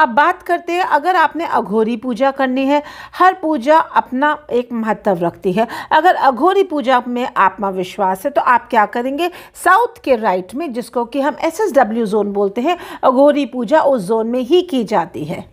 अब बात करते हैं अगर आपने अघोरी पूजा करनी है हर पूजा अपना एक महत्व रखती है अगर अघोरी पूजा में आत्मविश्वास है तो आप क्या करेंगे साउथ के राइट में जिसको कि हम एस एस डब्ल्यू जोन बोलते हैं अघोरी पूजा उस जोन में ही की जाती है